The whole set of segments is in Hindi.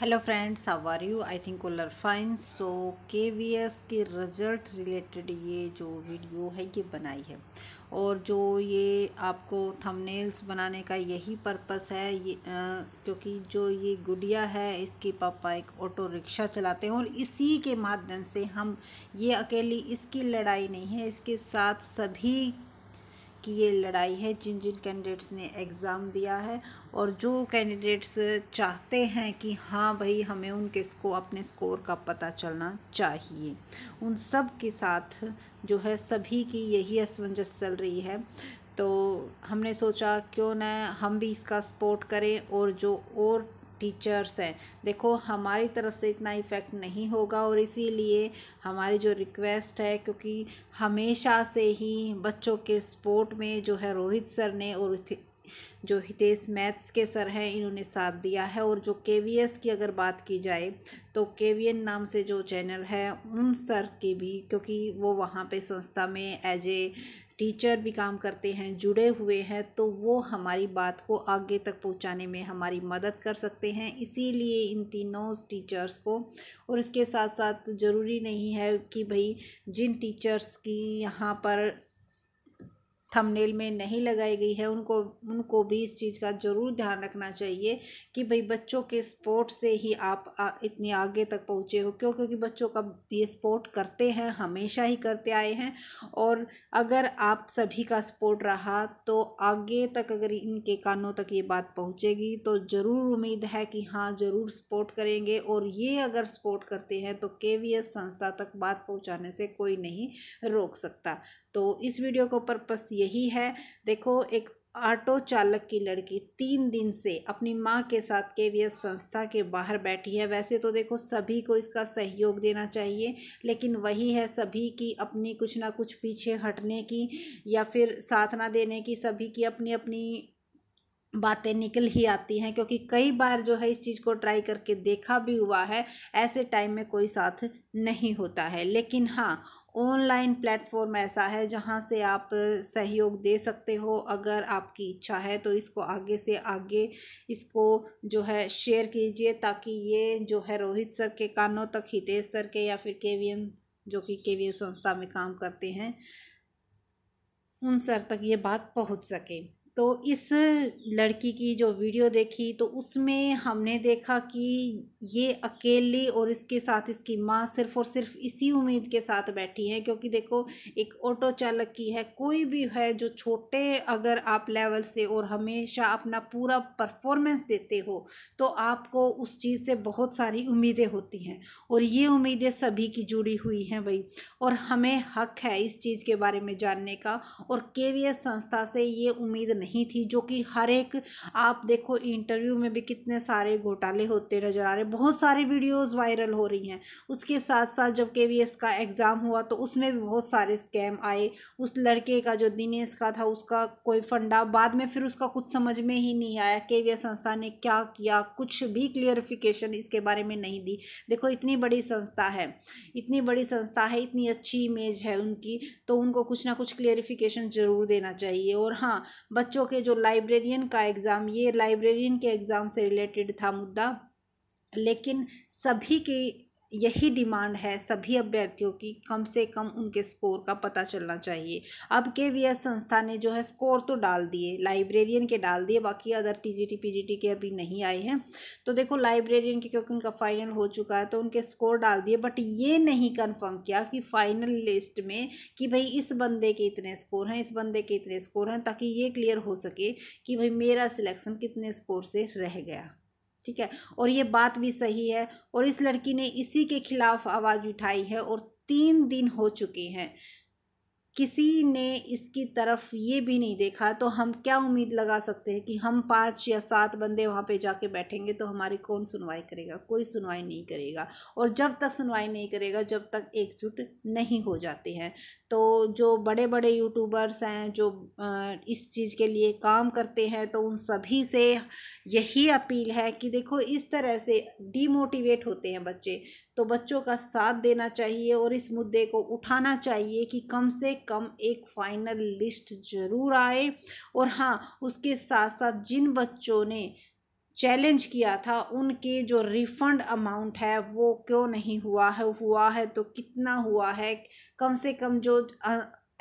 hello friends how are you I think are fine so K V S के रिज़ल्ट रिलेटेड ये जो वीडियो है ये बनाई है और जो ये आपको थंबनेल्स बनाने का यही पर्पस है ये आ, क्योंकि जो ये गुड़िया है इसके पापा एक ऑटो रिक्शा चलाते हैं और इसी के माध्यम से हम ये अकेली इसकी लड़ाई नहीं है इसके साथ सभी कि ये लड़ाई है जिन जिन कैंडिडेट्स ने एग्ज़ाम दिया है और जो कैंडिडेट्स चाहते हैं कि हाँ भाई हमें उनके स्को अपने स्कोर का पता चलना चाहिए उन सब के साथ जो है सभी की यही असमंजस चल रही है तो हमने सोचा क्यों ना हम भी इसका सपोर्ट करें और जो और टीचर्स हैं देखो हमारी तरफ से इतना इफ़ेक्ट नहीं होगा और इसीलिए हमारी जो रिक्वेस्ट है क्योंकि हमेशा से ही बच्चों के स्पोर्ट में जो है रोहित सर ने और जो हितेश मैथ्स के सर हैं इन्होंने साथ दिया है और जो के वी एस की अगर बात की जाए तो के वी एन नाम से जो चैनल है उन सर की भी क्योंकि वो वहाँ पे संस्था में एज ए टीचर भी काम करते हैं जुड़े हुए हैं तो वो हमारी बात को आगे तक पहुंचाने में हमारी मदद कर सकते हैं इसीलिए इन तीनों टीचर्स को और इसके साथ साथ ज़रूरी नहीं है कि भाई जिन टीचर्स की यहाँ पर थंबनेल में नहीं लगाई गई है उनको उनको भी इस चीज़ का ज़रूर ध्यान रखना चाहिए कि भाई बच्चों के स्पोर्ट से ही आप इतने आगे तक पहुँचे हो क्यों क्योंकि बच्चों का ये स्पोर्ट करते हैं हमेशा ही करते आए हैं और अगर आप सभी का सपोर्ट रहा तो आगे तक अगर इनके कानों तक ये बात पहुँचेगी तो ज़रूर उम्मीद है कि हाँ ज़रूर सपोर्ट करेंगे और ये अगर सपोर्ट करते हैं तो के संस्था तक बात पहुँचाने से कोई नहीं रोक सकता तो इस वीडियो को पर्पज़ यही है देखो एक ऑटो चालक की लड़की तीन दिन से अपनी माँ के साथ के वी संस्था के बाहर बैठी है वैसे तो देखो सभी को इसका सहयोग देना चाहिए लेकिन वही है सभी की अपनी कुछ ना कुछ पीछे हटने की या फिर साथ ना देने की सभी की अपनी अपनी बातें निकल ही आती हैं क्योंकि कई बार जो है इस चीज़ को ट्राई करके देखा भी हुआ है ऐसे टाइम में कोई साथ नहीं होता है लेकिन हाँ ऑनलाइन प्लेटफॉर्म ऐसा है जहाँ से आप सहयोग दे सकते हो अगर आपकी इच्छा है तो इसको आगे से आगे इसको जो है शेयर कीजिए ताकि ये जो है रोहित सर के कानों तक हितेश सर के या फिर केवीएन जो कि केवीएन संस्था में काम करते हैं उन सर तक ये बात पहुँच सके तो इस लड़की की जो वीडियो देखी तो उसमें हमने देखा कि ये अकेली और इसके साथ इसकी माँ सिर्फ और सिर्फ इसी उम्मीद के साथ बैठी है क्योंकि देखो एक ऑटो चालक की है कोई भी है जो छोटे अगर आप लेवल से और हमेशा अपना पूरा परफॉर्मेंस देते हो तो आपको उस चीज़ से बहुत सारी उम्मीदें होती हैं और ये उम्मीदें सभी की जुड़ी हुई हैं भाई और हमें हक है इस चीज़ के बारे में जानने का और के संस्था से ये उम्मीद नहीं नहीं थी जो कि हर एक आप देखो इंटरव्यू में भी कितने सारे घोटाले होते नज़र आ रहे बहुत सारी वीडियोस वायरल हो रही हैं उसके साथ साथ जब के का एग्ज़ाम हुआ तो उसमें भी बहुत सारे स्कैम आए उस लड़के का जो दिनेश का था उसका कोई फंडा बाद में फिर उसका कुछ समझ में ही नहीं आया के संस्था ने क्या किया कुछ भी क्लियरिफिकेशन इसके बारे में नहीं दी देखो इतनी बड़ी संस्था है इतनी बड़ी संस्था है इतनी अच्छी इमेज है उनकी तो उनको कुछ ना कुछ क्लियरिफिकेशन ज़रूर देना चाहिए और हाँ बच बच्चों के जो लाइब्रेरियन का एग्ज़ाम ये लाइब्रेरियन के एग्ज़ाम से रिलेटेड था मुद्दा लेकिन सभी की यही डिमांड है सभी अभ्यर्थियों की कम से कम उनके स्कोर का पता चलना चाहिए अब के वी एस संस्था ने जो है स्कोर तो डाल दिए लाइब्रेरियन के डाल दिए बाकी अदर जी टी के अभी नहीं आए हैं तो देखो लाइब्रेरियन के क्योंकि उनका फाइनल हो चुका है तो उनके स्कोर डाल दिए बट ये नहीं कन्फर्म किया कि फाइनल लिस्ट में कि भाई इस बंदे के इतने स्कोर हैं इस बंदे के इतने स्कोर हैं ताकि ये क्लियर हो सके कि भाई मेरा सिलेक्शन कितने स्कोर से रह गया ठीक है और ये बात भी सही है और इस लड़की ने इसी के खिलाफ आवाज़ उठाई है और तीन दिन हो चुके हैं किसी ने इसकी तरफ ये भी नहीं देखा तो हम क्या उम्मीद लगा सकते हैं कि हम पाँच या सात बंदे वहाँ पे जाके बैठेंगे तो हमारी कौन सुनवाई करेगा कोई सुनवाई नहीं करेगा और जब तक सुनवाई नहीं करेगा जब तक एकजुट नहीं हो जाते हैं तो जो बड़े बड़े यूट्यूबर्स हैं जो इस चीज़ के लिए काम करते हैं तो उन सभी से यही अपील है कि देखो इस तरह से डीमोटिवेट होते हैं बच्चे तो बच्चों का साथ देना चाहिए और इस मुद्दे को उठाना चाहिए कि कम से कम एक फाइनल लिस्ट ज़रूर आए और हाँ उसके साथ साथ जिन बच्चों ने चैलेंज किया था उनके जो रिफ़ंड अमाउंट है वो क्यों नहीं हुआ है हुआ है तो कितना हुआ है कम से कम जो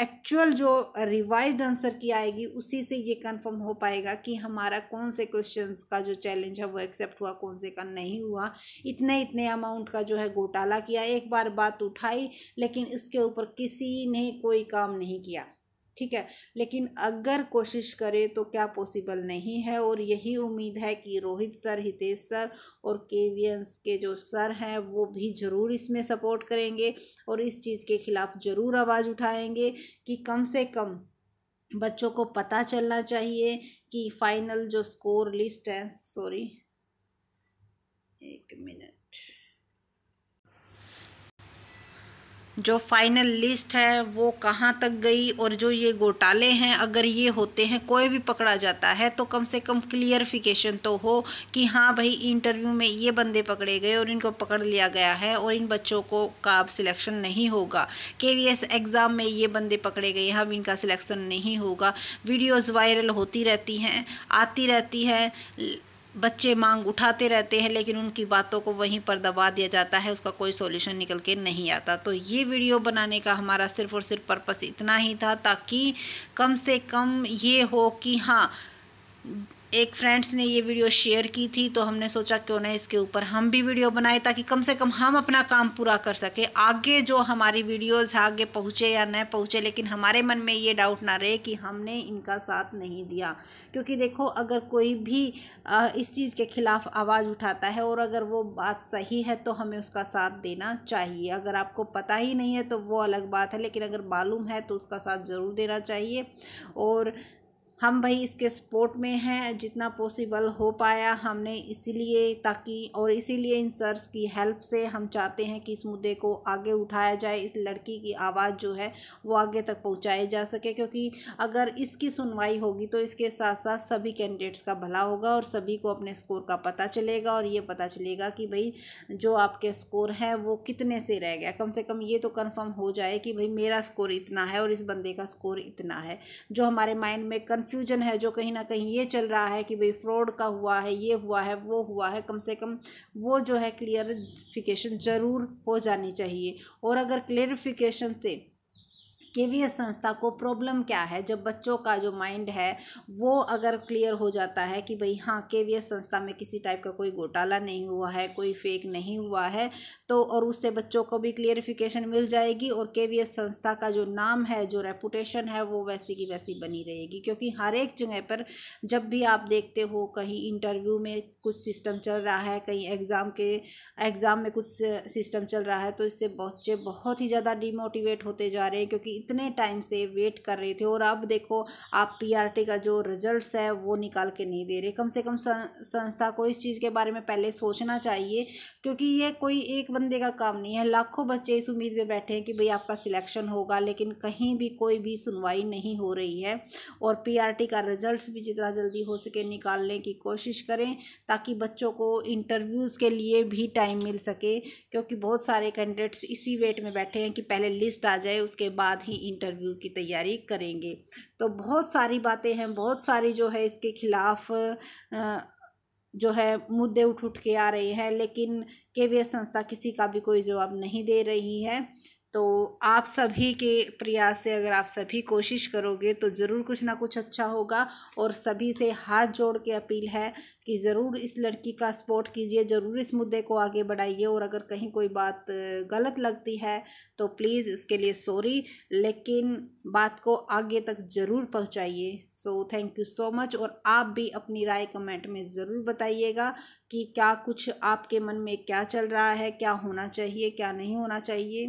एक्चुअल जो रिवाइज आंसर की आएगी उसी से ये कंफर्म हो पाएगा कि हमारा कौन से क्वेश्चंस का जो चैलेंज है वो एक्सेप्ट हुआ कौन से का नहीं हुआ इतने इतने अमाउंट का जो है घोटाला किया एक बार बात उठाई लेकिन इसके ऊपर किसी ने कोई काम नहीं किया ठीक है लेकिन अगर कोशिश करे तो क्या पॉसिबल नहीं है और यही उम्मीद है कि रोहित सर हितेश सर और केवियंस के जो सर हैं वो भी ज़रूर इसमें सपोर्ट करेंगे और इस चीज़ के ख़िलाफ़ ज़रूर आवाज़ उठाएंगे कि कम से कम बच्चों को पता चलना चाहिए कि फ़ाइनल जो स्कोर लिस्ट है सॉरी एक मिनट जो फाइनल लिस्ट है वो कहाँ तक गई और जो ये घोटाले हैं अगर ये होते हैं कोई भी पकड़ा जाता है तो कम से कम क्लियरफिकेशन तो हो कि हाँ भाई इंटरव्यू में ये बंदे पकड़े गए और इनको पकड़ लिया गया है और इन बच्चों को का अब सिलेक्शन नहीं होगा के एग्ज़ाम में ये बंदे पकड़े गए अब इनका सिलेक्शन नहीं होगा वीडियोज़ वायरल होती रहती हैं आती रहती है बच्चे मांग उठाते रहते हैं लेकिन उनकी बातों को वहीं पर दबा दिया जाता है उसका कोई सॉल्यूशन निकल के नहीं आता तो ये वीडियो बनाने का हमारा सिर्फ और सिर्फ पर्पस इतना ही था ताकि कम से कम ये हो कि हाँ एक फ्रेंड्स ने ये वीडियो शेयर की थी तो हमने सोचा क्यों ना इसके ऊपर हम भी वीडियो बनाए ताकि कम से कम हम अपना काम पूरा कर सके आगे जो हमारी वीडियोस आगे पहुँचे या न पहुँचे लेकिन हमारे मन में ये डाउट ना रहे कि हमने इनका साथ नहीं दिया क्योंकि देखो अगर कोई भी इस चीज़ के ख़िलाफ़ आवाज़ उठाता है और अगर वो बात सही है तो हमें उसका साथ देना चाहिए अगर आपको पता ही नहीं है तो वो अलग बात है लेकिन अगर मालूम है तो उसका साथ ज़रूर देना चाहिए और हम भाई इसके सपोर्ट में हैं जितना पॉसिबल हो पाया हमने इसीलिए ताकि और इसीलिए इन सर्स की हेल्प से हम चाहते हैं कि इस मुद्दे को आगे उठाया जाए इस लड़की की आवाज़ जो है वो आगे तक पहुंचाई जा सके क्योंकि अगर इसकी सुनवाई होगी तो इसके साथ साथ सभी कैंडिडेट्स का भला होगा और सभी को अपने स्कोर का पता चलेगा और ये पता चलेगा कि भाई जो आपके स्कोर हैं वो कितने से रह गया कम से कम ये तो कन्फर्म हो जाए कि भाई मेरा स्कोर इतना है और इस बंदे का स्कोर इतना है जो हमारे माइंड में कन्फ कंफ्यूजन है जो कहीं ना कहीं ये चल रहा है कि भाई फ्रॉड का हुआ है ये हुआ है वो हुआ है कम से कम वो जो है क्लियरिफिकेशन ज़रूर हो जानी चाहिए और अगर क्लियरिफिकेशन से एस संस्था को प्रॉब्लम क्या है जब बच्चों का जो माइंड है वो अगर क्लियर हो जाता है कि भाई हाँ एस संस्था में किसी टाइप का कोई घोटाला नहीं हुआ है कोई फेक नहीं हुआ है तो और उससे बच्चों को भी क्लियरिफिकेशन मिल जाएगी और एस संस्था का जो नाम है जो रेपुटेशन है वो वैसी की वैसी बनी रहेगी क्योंकि हर एक जगह पर जब भी आप देखते हो कहीं इंटरव्यू में कुछ सिस्टम चल रहा है कहीं एग्ज़ाम के एग्ज़ाम में कुछ सिस्टम चल रहा है तो इससे बच्चे बहुत ही ज़्यादा डिमोटिवेट होते जा रहे हैं क्योंकि इतने टाइम से वेट कर रहे थे और अब देखो आप पीआरटी का जो रिजल्ट्स है वो निकाल के नहीं दे रहे कम से कम संस्था को इस चीज़ के बारे में पहले सोचना चाहिए क्योंकि ये कोई एक बंदे का काम नहीं है लाखों बच्चे इस उम्मीद में बैठे हैं कि भाई आपका सिलेक्शन होगा लेकिन कहीं भी कोई भी सुनवाई नहीं हो रही है और पीआरटी का रिजल्ट्स भी जितना जल्दी हो सके निकालने की कोशिश करें ताकि बच्चों को इंटरव्यूज़ के लिए भी टाइम मिल सके क्योंकि बहुत सारे कैंडिडेट्स इसी वेट में बैठे हैं कि पहले लिस्ट आ जाए उसके बाद ही की इंटरव्यू की तैयारी करेंगे तो बहुत सारी बातें हैं बहुत सारी जो है इसके खिलाफ जो है मुद्दे उठ उठ के आ रहे हैं लेकिन के संस्था किसी का भी कोई जवाब नहीं दे रही है तो आप सभी के प्रयास से अगर आप सभी कोशिश करोगे तो ज़रूर कुछ ना कुछ अच्छा होगा और सभी से हाथ जोड़ के अपील है कि ज़रूर इस लड़की का सपोर्ट कीजिए ज़रूर इस मुद्दे को आगे बढ़ाइए और अगर कहीं कोई बात गलत लगती है तो प्लीज़ इसके लिए सॉरी लेकिन बात को आगे तक ज़रूर पहुंचाइए so thank you so much और आप भी अपनी राय कमेंट में ज़रूर बताइएगा कि क्या कुछ आपके मन में क्या चल रहा है क्या होना चाहिए क्या नहीं होना चाहिए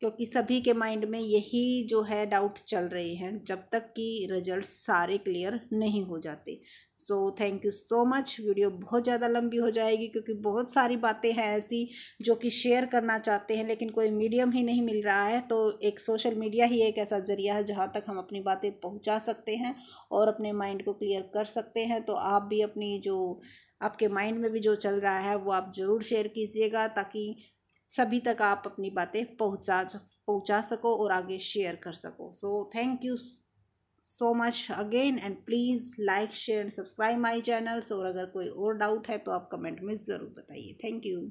क्योंकि सभी के माइंड में यही जो है डाउट चल रहे हैं जब तक कि रिजल्ट सारे क्लियर नहीं हो जाते so thank you so much video बहुत ज़्यादा लंबी हो जाएगी क्योंकि बहुत सारी बातें हैं ऐसी जो कि शेयर करना चाहते हैं लेकिन कोई मीडियम ही नहीं मिल रहा है तो एक सोशल मीडिया ही एक ऐसा ज़रिया है जहाँ तक हम अपनी बातें पहुँचा सकते हैं और अपने माइंड को क्लियर कर सकते हैं तो आप भी अपनी जो आपके माइंड में भी जो चल रहा है वो आप ज़रूर शेयर कीजिएगा ताकि सभी तक आप अपनी बातें पहुंचा पहुंचा सको और आगे शेयर कर सको so thank you so much again and please like share and subscribe my channels और अगर कोई और डाउट है तो आप कमेंट में ज़रूर बताइए थैंक यू